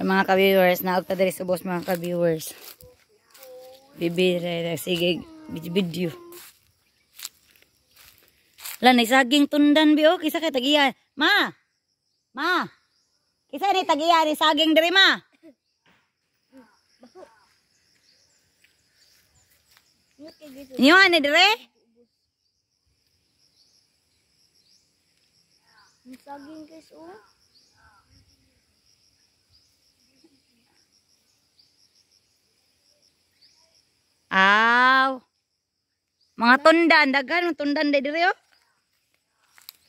mga ka-viewers na ta diri sa boss mga ka-viewers bibira sige video lan ni saging tundan bi o oh, kisa kay tagiya ma ma kisa ni tagiya ni saging diri ma Niyo ani dire? Saging kay Mga tundan, daghan mga tundan day diri oh.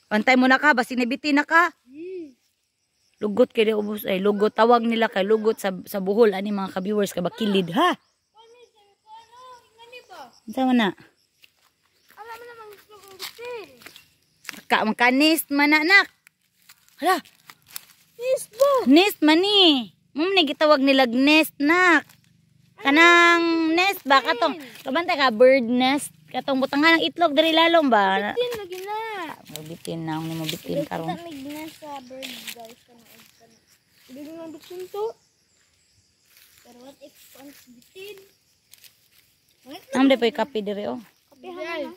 Pantay mo na ka basi nibiti na ka. Lugot kay di ubos ay lugot tawag nila kay lugot sa sa buhol ani mga ka-viewers ka bakilid ha. Unsa man na? Ala man namang Ka makanis man anak. Hala. Nest ba? Nest mani. Mum na gitawag nila nest nak. Kanang nest ba katong? Kabanta ka bird nest. Katong butangan ng itlog dari lalom ba? Bitin lagi na. Bitin na ni mo bitin karon. Kita mig sa bird guys kana ug kana. Dili mo bitin to. Pero what if once bitin? Am de pay kape diri oh. Kape ha.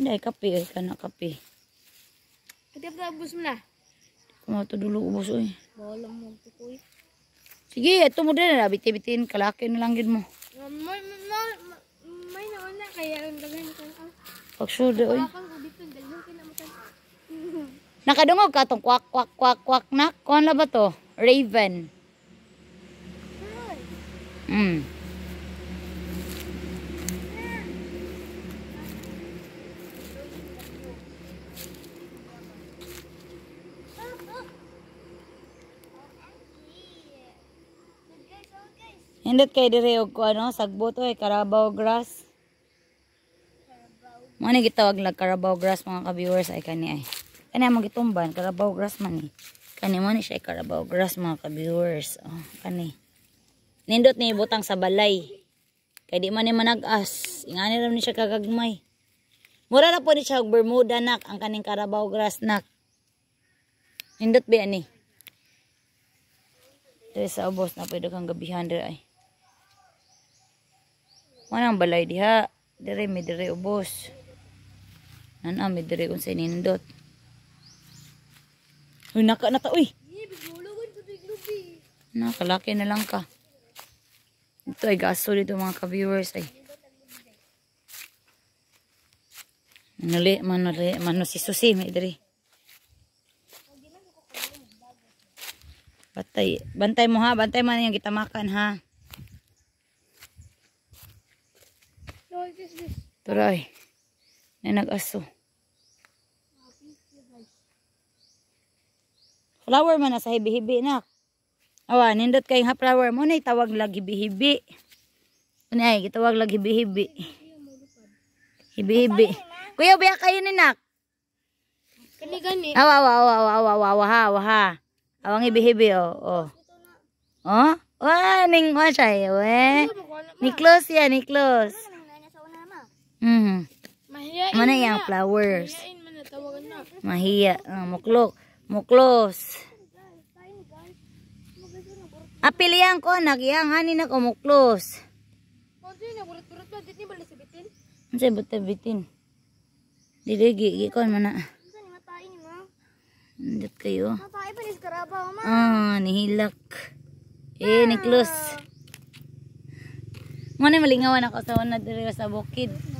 Hindi kape ay kana kape. Kita pa ubos mo na. Kumato dulu ubos oi. Bolang mo tukoy. Sige, ito mo din ah, na bitin-bitin kalakin lang gid mo kaya ang daghan ko. Pagsudo oy. Nakadungog ka tong kwak kwak kwak kwak na. Kon la ba to? Raven. Mm. Hindot kay dire og ano, sagbot oy, karabaw grass. Mga ni gitawag lag Carabao grass mga ka-viewers ay kani ay. Kani mo gitumban Carabao grass man ni. Kani mo ni siya Carabao grass mga ka-viewers. Oh, kani. Nindot ni butang sa balay. Kay di man ni managas. Ingani ram ni siya kagagmay. Mura na po ni siya Bermuda nak ang kaning Carabao grass nak. Nindot ba ni? Dere sa ubos na pwede kang gabihan dere ay. Manang balay diha. Dere mi dere ubos. Nana, may diri kung sa inindot. Uy, naka na ta, uy. Nakalaki na lang ka. Ito ay gaso dito mga ka-viewers ay. Manuli, manuli, manu si Susi, may diri. Bantay, bantay mo ha, bantay man yung makan ha. No, this, this. Turay. Ay nag-aso. Flower man nasa sa hibi-hibi na. Awa, nindot kayong ha-flower mo na itawag lag hibi-hibi. Unay, itawag lag hibi-hibi. Hibi-hibi. Kuya, biya kayo ni nak. Kani gani. Awa, awa, awa, awa, awa, awa, awa, awa, awa. Awang hibi-hibi, oh, oh. Oh? Wah, ning wa siya, eh, we. Ni close ya, ni close. Mhm. Mana yang flowers? Mahiya, uh, muklok muklos apil yang ko nagyang ani na ko muklos Sa buta bitin. Dili gi kon mana. Ndat kayo. Natay pa is karabaw ma. Ah, nihilak. Eh, niklos. Mo na malingawan ako sa una diri sa bukid.